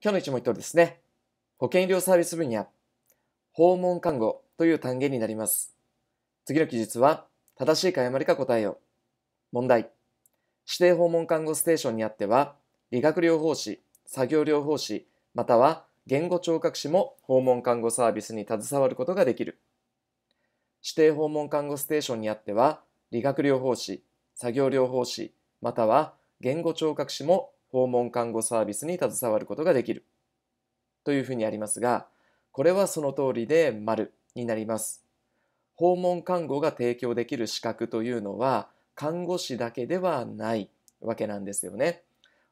今日の一問一答ですね。保険医療サービス分野、訪問看護という単元になります。次の記述は、正しいか誤りか答えよ。問題。指定訪問看護ステーションにあっては、理学療法士、作業療法士、または言語聴覚士も訪問看護サービスに携わることができる。指定訪問看護ステーションにあっては、理学療法士、作業療法士、または言語聴覚士も訪問看護サービスに携わることができるというふうにありますがこれはその通りで丸になります訪問看護が提供できる資格というのは看護師だけではないわけなんですよね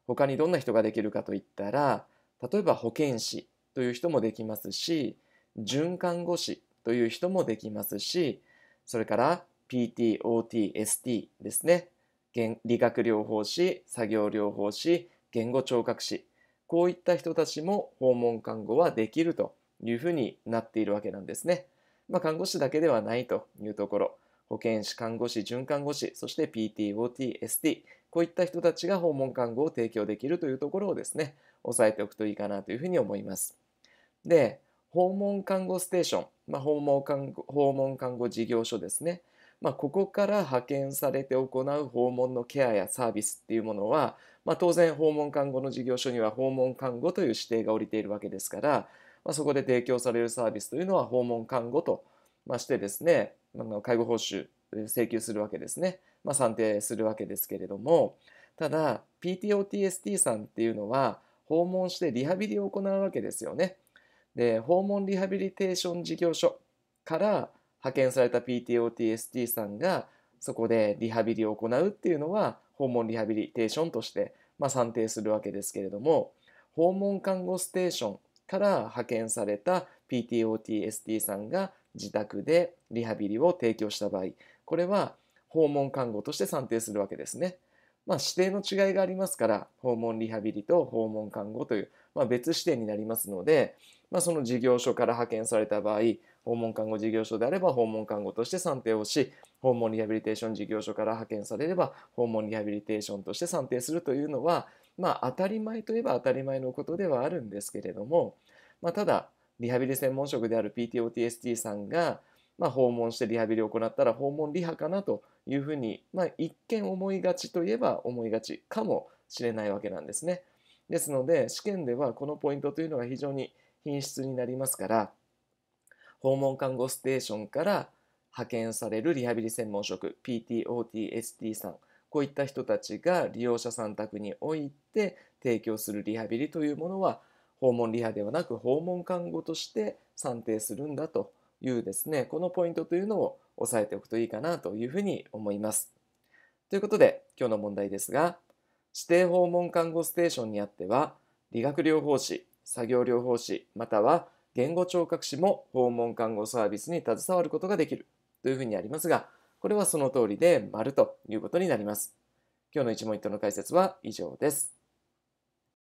他にどんな人ができるかといったら例えば保健師という人もできますし準看護師という人もできますしそれから PTOTST ですね理学療法士、作業療法士、言語聴覚士、こういった人たちも訪問看護はできるというふうになっているわけなんですね。まあ、看護師だけではないというところ、保健師、看護師、准看護師、そして PTOT、ST、こういった人たちが訪問看護を提供できるというところをですね、押さえておくといいかなというふうに思います。で、訪問看護ステーション、まあ、訪問看護訪問看護事業所ですね。まあ、ここから派遣されて行う訪問のケアやサービスっていうものは、まあ、当然訪問看護の事業所には訪問看護という指定が下りているわけですから、まあ、そこで提供されるサービスというのは訪問看護と、ましてですね介護報酬請求するわけですね、まあ、算定するわけですけれどもただ PTOTST さんっていうのは訪問してリハビリを行うわけですよね。で訪問リハビリテーション事業所から派遣された PTOTST さんがそこでリハビリを行うっていうのは訪問リハビリテーションとして、まあ、算定するわけですけれども訪問看護ステーションから派遣された PTOTST さんが自宅でリハビリを提供した場合これは訪問看護として算定するわけですね。まあ、指定の違いがありますから訪問リハビリと訪問看護というまあ、別視点になりますので、まあ、その事業所から派遣された場合訪問看護事業所であれば訪問看護として算定をし訪問リハビリテーション事業所から派遣されれば訪問リハビリテーションとして算定するというのは、まあ、当たり前といえば当たり前のことではあるんですけれども、まあ、ただリハビリ専門職である PTOTST さんが、まあ、訪問してリハビリを行ったら訪問リハかなというふうに、まあ、一見思いがちといえば思いがちかもしれないわけなんですね。ですので試験ではこのポイントというのが非常に品質になりますから訪問看護ステーションから派遣されるリハビリ専門職 PTOTST さんこういった人たちが利用者さん宅において提供するリハビリというものは訪問リハではなく訪問看護として算定するんだというですねこのポイントというのを押さえておくといいかなというふうに思います。ということで今日の問題ですが指定訪問看護ステーションにあっては理学療法士作業療法士または言語聴覚士も訪問看護サービスに携わることができるというふうにありますがこれはその通りで丸ということになります今日の一問一答の解説は以上です